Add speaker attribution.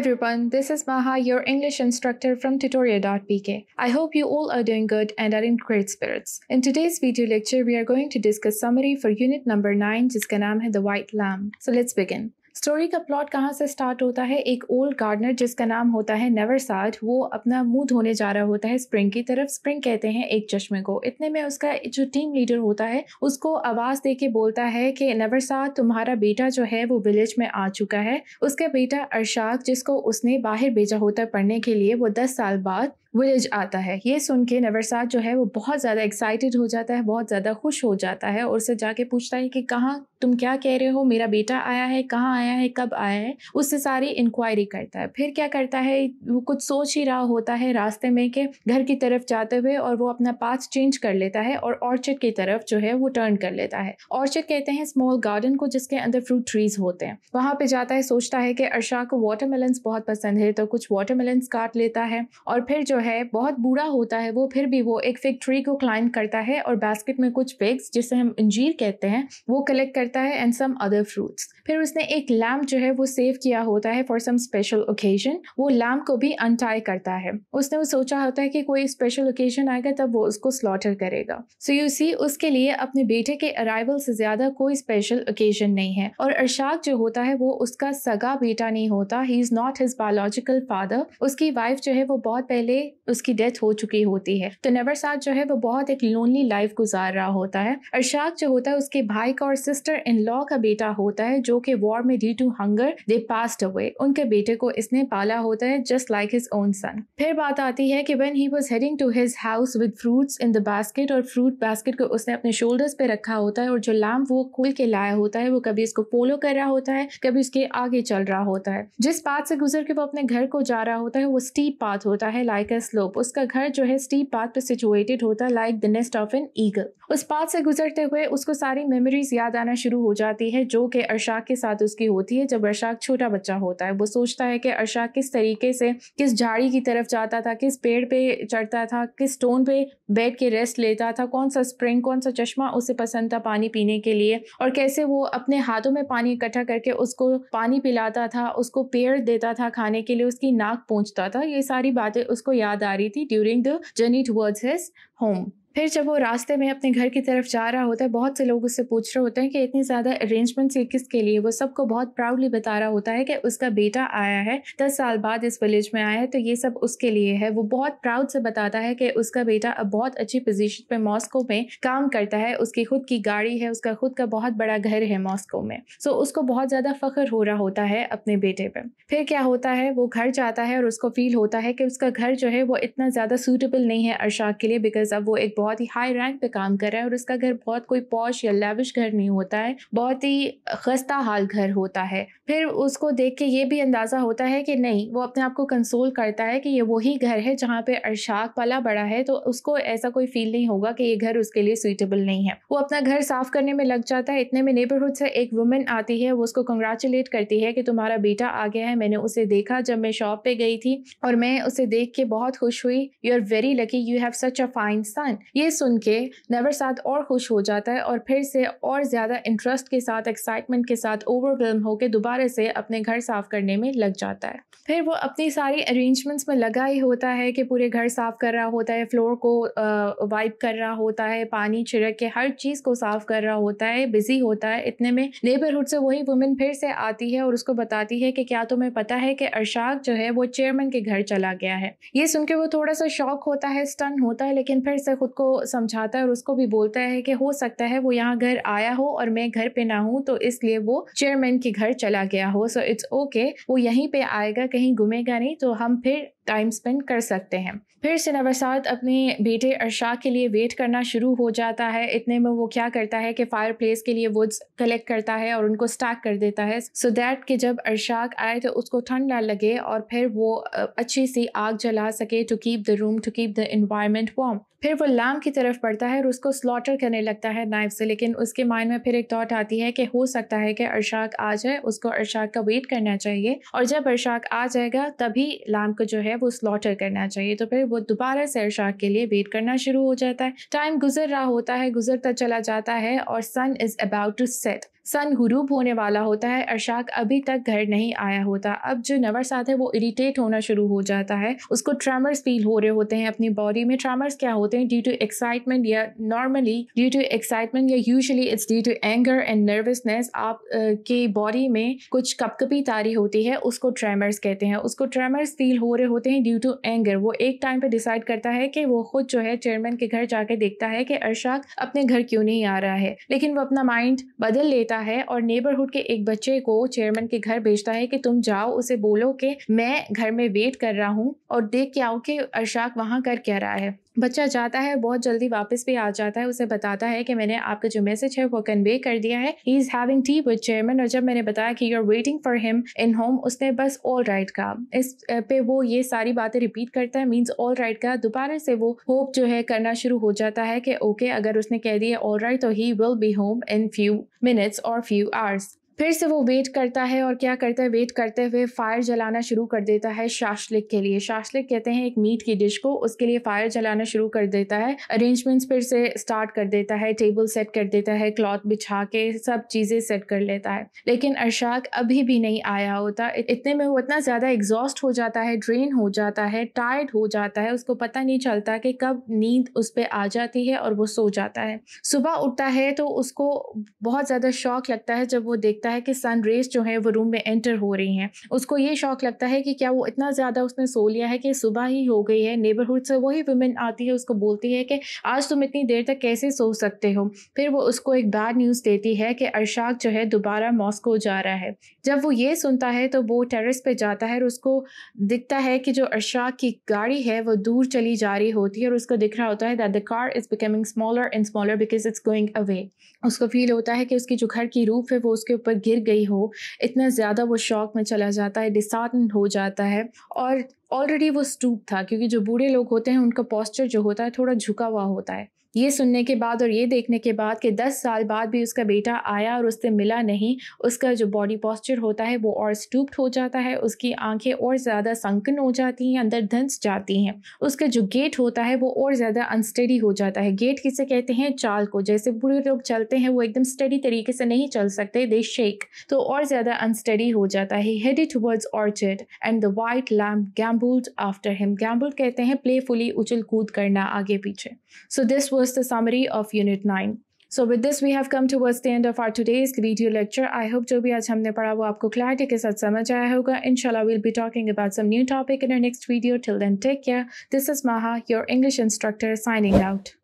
Speaker 1: everyone, this is Maha, your English instructor from tutorial.pk. I hope you all are doing good and are in great spirits. In today's video lecture, we are going to discuss summary for unit number 9, Jiskanam hai the White Lamb. So let's begin. Story का plot कहाँ से start होता है एक old gardener जिसका नाम होता है नेवरसाट वो अपना मुंह धोने जा रहा होता है स्प्रिंग की तरफ स्प्रिंग कहते हैं एक चश्मे को इतने में उसका जो टीम लीडर होता है उसको आवाज़ दे के बोलता है कि नेवरसाट तुम्हारा बेटा जो है वो विलेज में आ चुका है उसका बेटा अरशाक जिसको उसने बाहर भेजा होता है पढ़ने के लिए वो दस साल बाद विलेज आता है ये सुन के नवरसाद जो है वो बहुत ज़्यादा एक्साइटेड हो जाता है बहुत ज़्यादा खुश हो जाता है और उसे जाके पूछता है कि कहाँ तुम क्या कह रहे हो मेरा बेटा आया है कहाँ आया है कब आया है उससे सारी इंक्वायरी करता है फिर क्या करता है वो कुछ सोच ही रहा होता है रास्ते में कि घर की तरफ जाते हुए और वो अपना पाथ चेंज कर लेता है और ऑर्चर्ड की तरफ जो है वो टर्न कर लेता है ऑर्चर्ड कहते हैं स्मॉल गार्डन को जिसके अंदर फ्रूट ट्रीज होते हैं वहाँ पे जाता है सोचता है कि अर्षा को मेलन्स बहुत पसंद है तो कुछ मेलन्स काट लेता है और फिर जो है बहुत बूढ़ा होता है वो फिर भी वो एक फिग ट्री को क्लाइम करता है और बास्केट में कुछ फिग्स जिसे हम अंजीर कहते हैं वो कलेक्ट करता है एंड सम अदर फ्रूट्स फिर उसने एक लैम्प जो है वो सेव किया होता है फॉर सम स्पेशल ओकेजन वो लैम्प को भी अनटाई करता है उसने वो सोचा होता है कि कोई स्पेशल ओकेजन आएगा तब वो उसको स्लॉटर करेगा सो यू सी उसके लिए अपने बेटे के अराइवल से ज्यादा कोई स्पेशल ओकेजन नहीं है और अर्शाक जो होता है वो उसका सगा बेटा नहीं होता he is not his biological father उसकी वाइफ जो है वो बहुत पहले उसकी डेथ हो चुकी होती है तो नबर साद जो है वो बहुत एक लोनली लाइफ गुजार रहा होता है अरशाक जो होता है उसके भाई का और सिस्टर इन लॉ का बेटा होता है जो कि वॉर में due to hunger they passed away उनके बेटे को इसने पाला होता है just like his own son फिर बात आती है कि when he was heading to his house with fruits in the basket और फ्रूट बास्केट को उसने अपने शोल्डर्स पे रखा होता है और जो लैम्प वो खुल के लाया होता है वो कभी इसको फॉलो कर रहा होता है कभी उसके आगे चल रहा होता है जिस पाथ से गुजर के वो अपने घर को जा रहा होता है वो स्टीप पाथ होता है लाइक अ स्लोप उसका घर जो है स्टीप पाथ पे सिचुएटेड होता like the nest of an eagle उस पाथ से गुजरते हुए उसको सारी मेमोरीज याद आना शुरू हो जाती है जो कि अर्शाक के साथ उसकी होती है जब अर्शाक छोटा बच्चा होता है वो सोचता है कि अर्शाक किस तरीके से किस झाड़ी की तरफ जाता था किस पेड़ पे चढ़ता था किस स्टोन पे बैठ के रेस्ट लेता था कौन सा स्प्रिंग कौन सा चश्मा उसे पसंद था पानी पीने के लिए और कैसे वो अपने हाथों में पानी इकट्ठा करके उसको पानी पिलाता था उसको पेड़ देता था खाने के लिए उसकी नाक पहुँचता था ये सारी बातें उसको याद during the journey towards his home. फिर जब वो रास्ते में अपने घर की तरफ जा रहा होता है बहुत से लोग उससे पूछ रहे होते हैं कि इतनी ज़्यादा अरेंजमेंट्स ये किसके लिए वो सबको बहुत प्राउडली बता रहा होता है कि उसका बेटा आया है दस साल बाद इस विलेज में आया है तो ये सब उसके लिए है वो बहुत प्राउड से बताता है कि उसका बेटा अब बहुत अच्छी पोजिशन पे मॉस्को में काम करता है उसकी खुद की गाड़ी है उसका खुद का बहुत बड़ा घर है मॉस्को में सो उसको बहुत ज़्यादा फ़ख्र हो रहा होता है अपने बेटे पर फिर क्या होता है वो घर जाता है और उसको फील होता है कि उसका घर जो है वो इतना ज़्यादा सूटेबल नहीं है अरशाक के लिए बिकॉज अब वो एक बहुत ही हाई रैंक पे काम कर रहा है और उसका घर बहुत कोई पॉश या लेविश घर नहीं होता है बहुत ही खस्ता हाल घर होता है फिर उसको देख के ये भी अंदाज़ा होता है कि नहीं वो अपने आप को कंसोल करता है कि ये वही घर है जहाँ पे अरशाक पला बड़ा है तो उसको ऐसा कोई फील नहीं होगा कि ये घर उसके लिए सुइटेबल नहीं है वो अपना घर साफ करने में लग जाता है इतने में नेबरहुड से एक वुमेन आती है वो उसको कंग्रेचुलेट करती है कि तुम्हारा बेटा आ गया है मैंने उसे देखा जब मैं शॉप पे गई थी और मैं उसे देख के बहुत खुश हुई you are very lucky you have such a fine son ये सुन के नेवर साथ और खुश हो जाता है और फिर से और ज़्यादा इंटरेस्ट के साथ एक्साइटमेंट के साथ ओवरवेलम होकर दोबारा से अपने घर साफ करने में लग जाता है फिर वो अपनी सारी अरेंजमेंट्स में लगा ही होता है कि पूरे घर साफ कर रहा होता है फ्लोर को वाइप कर रहा होता है पानी छिड़क के हर चीज़ को साफ कर रहा होता है बिजी होता है इतने में नेबरहुड से वही वुमेन फिर से आती है और उसको बताती है कि क्या तुम्हें पता है कि अरशाक जो है वो चेयरमैन के घर चला गया है ये सुन के वो थोड़ा सा शौक होता है स्टन होता है लेकिन फिर से खुद को समझाता है और उसको भी बोलता है कि हो सकता है वो यहाँ घर आया हो और मैं घर पे ना हूँ तो इसलिए वो चेयरमैन के घर चला गया हो सो इट्स ओके वो यहीं पे आएगा कहीं घूमेगा नहीं तो हम फिर टाइम स्पेंड कर सकते हैं फिर से सिनावरसात अपने बेटे अरशा के लिए वेट करना शुरू हो जाता है इतने में वो क्या करता है कि फायर प्लेस के लिए वुड्स कलेक्ट करता है और उनको स्टैक कर देता है सो so दैट कि जब अरशाक आए तो उसको ठंड ना लगे और फिर वो अच्छी सी आग जला सके to keep the room to keep the environment warm फिर वो लाम की तरफ पड़ता है और उसको स्लॉटर करने लगता है नाइफ से लेकिन उसके माइंड में फिर एक थॉट आती है कि हो सकता है कि अरशाक आ जाए उसको अरशाक का वेट करना चाहिए और जब अरशाक आ जाएगा तभी लाम को जो है वो स्लॉटर करना चाहिए तो फिर वो दोबारा शाह के लिए वेट करना शुरू हो जाता है टाइम गुजर रहा होता है गुजरता चला जाता है और sun is about to set sun गुरूब होने वाला होता है अर्शाक अभी तक घर नहीं आया होता अब जो साथ है वो इरिटेट होना शुरू हो जाता है उसको ट्रामर्स फील हो रहे होते हैं अपनी बॉडी में ट्रामर्स क्या होते हैं ड्यू टू एक्साइटमेंट या नॉर्मली ड्यू टू एक्साइटमेंट या usually it's due to anger and nervousness आप की बॉडी में कुछ कपकपी तारी होती है उसको ट्रैमर्स कहते हैं उसको ट्रैमर्स फील हो रहे होते हैं ड्यू टू एंगर वो एक टाइम पे डिसाइड करता है कि वो खुद जो है चेयरमैन के घर जाके देखता है कि अर्शाक अपने घर क्यों नहीं आ रहा है लेकिन वो अपना माइंड बदल लेता है और नेबरहुड के एक बच्चे को चेयरमैन के घर भेजता है कि तुम जाओ उसे बोलो कि मैं घर में वेट कर रहा हूँ और देख के आओ कि अर्शाक वहाँ कर क्या रहा है बच्चा जाता है बहुत जल्दी वापस भी आ जाता है उसे बताता है कि मैंने आपका जो मैसेज है वो कन्वे कर दिया है he is having tea with chairman और जब मैंने बताया कि you are waiting for him in home उसने बस ऑल राइट कहा इस पे वो ये सारी बातें रिपीट करता है मीन्स ऑल राइट का दोबारा से वो होप जो है करना शुरू हो जाता है कि ओके okay, अगर उसने कह दिया ऑल राइट तो he will be home in few minutes और फ्यू आवर्स फिर से वो वेट करता है और क्या करता है वेट करते हुए फायर जलाना शुरू कर देता है शाशलिक के लिए शाशलिक कहते हैं एक मीट की डिश को उसके लिए फायर जलाना शुरू कर देता है अरेंजमेंट्स फिर से स्टार्ट कर देता है टेबल सेट कर देता है क्लॉथ बिछा के सब चीज़ें सेट कर लेता है लेकिन अरशाक अभी भी नहीं आया होता इतने में वो इतना ज़्यादा एग्जॉस्ट हो जाता है ड्रेन हो जाता है टायर्ड हो जाता है उसको पता नहीं चलता कि कब नींद उस पर आ जाती है और वो सो जाता है सुबह उठता है तो उसको बहुत ज़्यादा शौक लगता है जब वो देखता लगता है कि सन रेज जो है वो रूम में एंटर हो रही हैं उसको ये शौक लगता है कि क्या वो इतना ज़्यादा उसने सो लिया है कि सुबह ही हो गई है नेबरहुड से वही वुमेन आती है उसको बोलती है कि आज तुम इतनी देर तक कैसे सो सकते हो फिर वो उसको एक बैड न्यूज़ देती है कि अरशाक जो है दोबारा मॉस्को जा रहा है जब वो ये सुनता है तो वो टेरिस पर जाता है और उसको दिखता है कि जो अरशाक की गाड़ी है वो दूर चली जा रही होती है और उसको दिख रहा होता है that the car is becoming smaller and smaller because it's going away उसको फील होता है कि उसकी जो घर की रूफ है वो उसके ऊपर ऊपर गिर गई हो इतना ज़्यादा वो शौक में चला जाता है डिसआर्टन हो जाता है और ऑलरेडी वो स्टूप था क्योंकि जो बूढ़े लोग होते हैं उनका पॉस्चर जो होता है थोड़ा झुका हुआ होता है ये सुनने के बाद और ये देखने के बाद कि दस साल बाद भी उसका बेटा आया और उससे मिला नहीं उसका जो बॉडी पॉस्चर होता है वो और स्टूप्ड हो जाता है उसकी आंखें और ज़्यादा संकन हो जाती हैं अंदर धंस जाती हैं उसका जो गेट होता है वो और ज़्यादा अनस्टडी हो जाता है गेट किसे कहते हैं चाल को जैसे बूढ़े लोग चलते हैं वो एकदम स्टडी तरीके से नहीं चल सकते दे शेक तो और ज़्यादा अनस्टडी हो जाता है it towards orchard and the white lamb gambolled after him gambolled कहते हैं प्लेफुली उछल कूद करना आगे पीछे सो दिस वो close the summary of Unit 9. So with this, we have come towards the end of our today's video lecture. I hope जो भी आज हमने पढ़ा वो आपको clarity Inshallah, we'll be talking about some new topic in our next video. Till then, take care. This is Maha, your English instructor, signing out.